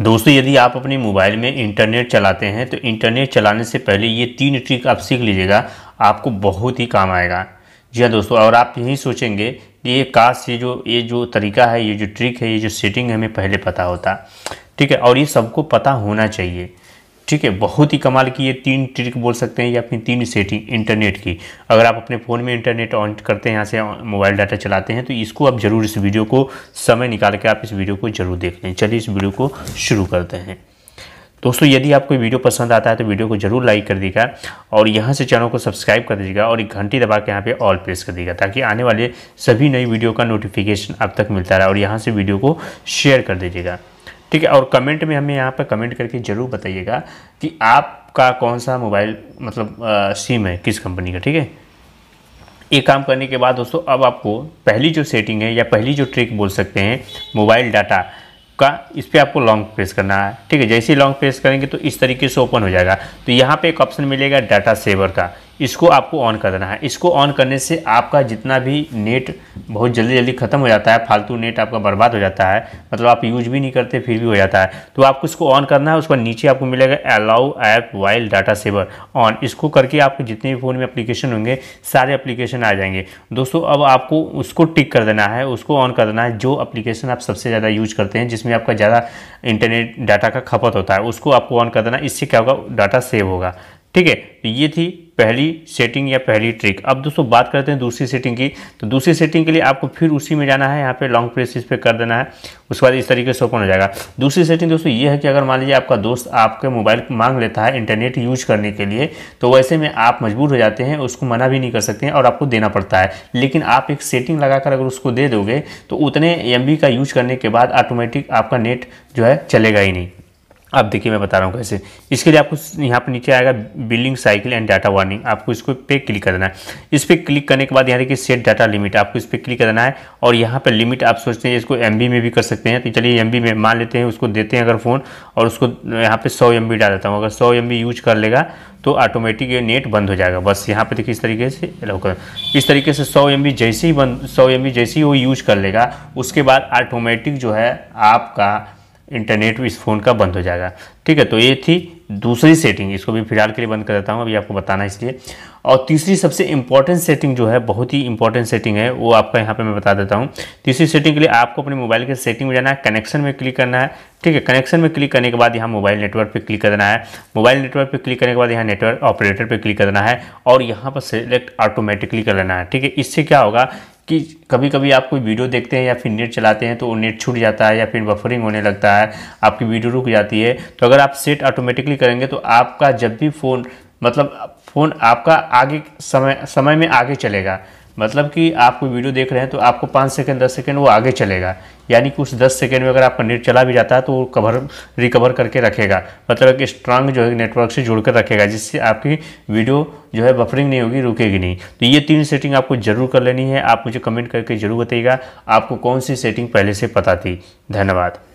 दोस्तों यदि आप अपने मोबाइल में इंटरनेट चलाते हैं तो इंटरनेट चलाने से पहले ये तीन ट्रिक आप सीख लीजिएगा आपको बहुत ही काम आएगा जी हाँ दोस्तों और आप यही सोचेंगे कि ये काश ये जो ये जो तरीका है ये जो ट्रिक है ये जो सेटिंग है हमें पहले पता होता ठीक है और ये सबको पता होना चाहिए ठीक है बहुत ही कमाल की ये तीन ट्रिक बोल सकते हैं या अपनी तीन सेटिंग इंटरनेट की अगर आप अपने फ़ोन में इंटरनेट ऑन करते हैं यहाँ से मोबाइल डाटा चलाते हैं तो इसको आप ज़रूर इस वीडियो को समय निकाल के आप इस वीडियो को ज़रूर देख लें चलिए इस वीडियो को शुरू करते हैं दोस्तों यदि आपको वीडियो पसंद आता है तो वीडियो को जरूर लाइक कर दीजिएगा और यहाँ से चैनल को सब्सक्राइब कर दीजिएगा और एक घंटी दबा के यहाँ पे ऑल प्रेस कर दीजिएगा ताकि आने वाले सभी नई वीडियो का नोटिफिकेशन आप तक मिलता रहा और यहाँ से वीडियो को शेयर कर दीजिएगा ठीक है और कमेंट में हमें यहाँ पर कमेंट करके ज़रूर बताइएगा कि आपका कौन सा मोबाइल मतलब आ, सिम है किस कंपनी का ठीक है ये काम करने के बाद दोस्तों अब आपको पहली जो सेटिंग है या पहली जो ट्रिक बोल सकते हैं मोबाइल डाटा का इस पर आपको लॉन्ग प्रेस करना है ठीक है जैसे ही लॉन्ग प्रेस करेंगे तो इस तरीके से ओपन हो जाएगा तो यहाँ पे एक ऑप्शन मिलेगा डाटा सेवर का इसको आपको ऑन कर देना है इसको ऑन करने से आपका जितना भी नेट बहुत जल्दी जल्दी ख़त्म हो जाता है फालतू नेट आपका बर्बाद हो जाता है मतलब आप यूज भी नहीं करते फिर भी हो जाता है तो आपको इसको ऑन करना है उसके बाद नीचे आपको मिलेगा allow app while data saver on इसको करके आपके जितने भी फ़ोन में अप्लीकेशन होंगे सारे अप्लीकेशन आ जाएंगे दोस्तों अब आपको उसको टिक कर देना है उसको ऑन कर देना है जो अप्लीकेशन आप सबसे ज़्यादा यूज करते हैं जिसमें आपका ज़्यादा इंटरनेट डाटा का खपत होता है उसको आपको ऑन कर देना इससे क्या होगा डाटा सेव होगा ठीक है तो ये थी पहली सेटिंग या पहली ट्रिक अब दोस्तों बात करते हैं दूसरी सेटिंग की तो दूसरी सेटिंग के लिए आपको फिर उसी में जाना है यहाँ पे लॉन्ग प्रेस इस पर कर देना है उसके बाद इस तरीके से ओपन हो जाएगा दूसरी सेटिंग दोस्तों ये है कि अगर मान लीजिए आपका दोस्त आपके मोबाइल मांग लेता है इंटरनेट यूज करने के लिए तो वैसे में आप मजबूर हो जाते हैं उसको मना भी नहीं कर सकते हैं और आपको देना पड़ता है लेकिन आप एक सेटिंग लगाकर अगर उसको दे दोगे तो उतने एम का यूज करने के बाद ऑटोमेटिक आपका नेट जो है चलेगा ही नहीं अब देखिए मैं बता रहा हूँ कैसे इसके लिए आपको यहाँ पर नीचे आएगा billing cycle and data warning आपको इसको पे क्लिक करना है इस पर क्लिक करने के बाद यहाँ देखिए सेट डाटा लिमिट आपको इस पर क्लिक करना है और यहाँ पर लिमिट आप सोचते हैं इसको एम में भी कर सकते हैं तो चलिए एम में मान लेते हैं उसको देते हैं अगर फ़ोन और उसको यहाँ पर सौ एम डाल देता हूँ अगर सौ एम यूज कर लेगा तो ऑटोमेटिक ये नेट बंद हो जाएगा बस यहाँ पर देखिए इस तरीके से अलाउ कर इस तरीके से सौ एम जैसे ही बंद सौ एम जैसे ही वो यूज कर लेगा उसके बाद ऑटोमेटिक जो है आपका इंटरनेट भी इस फ़ोन का बंद हो जाएगा ठीक है तो ये थी दूसरी सेटिंग इसको भी फिलहाल के लिए बंद कर देता हूँ अभी आपको बताना इसलिए और तीसरी सबसे इंपॉर्टेंट सेटिंग जो है बहुत ही इंपॉर्टेंट सेटिंग है वो आपका यहाँ पे मैं बता देता हूँ तीसरी सेटिंग के लिए आपको अपने मोबाइल के सेटिंग में जाना है कनेक्शन में क्लिक करना है ठीक है कनेक्शन में क्लिक करने के बाद यहाँ मोबाइल नेटवर्क पर क्लिक करना है मोबाइल नेटवर्क पर क्लिक करने के बाद यहाँ नेटवर्क ऑपरेटर पर क्लिक करना है और यहाँ पर सेलेक्ट ऑटोमेटिकली कर लेना है ठीक है इससे क्या होगा कि कभी कभी आप कोई वीडियो देखते हैं या फिर नेट चलाते हैं तो वो नेट छूट जाता है या फिर बफरिंग होने लगता है आपकी वीडियो रुक जाती है तो अगर आप सेट ऑटोमेटिकली करेंगे तो आपका जब भी फ़ोन मतलब फ़ोन आपका आगे समय समय में आगे चलेगा मतलब कि आप कोई वीडियो देख रहे हैं तो आपको पाँच सेकंड दस सेकंड वो आगे चलेगा यानी कि उस दस सेकेंड में अगर आपका नेट चला भी जाता है तो वो कवर रिकवर करके रखेगा मतलब कि स्ट्रांग जो है नेटवर्क से जुड़कर कर रखेगा जिससे आपकी वीडियो जो है बफरिंग नहीं होगी रुकेगी नहीं तो ये तीन सेटिंग आपको ज़रूर कर लेनी है आप मुझे कमेंट करके ज़रूर बताइएगा आपको कौन सी सेटिंग पहले से पता थी धन्यवाद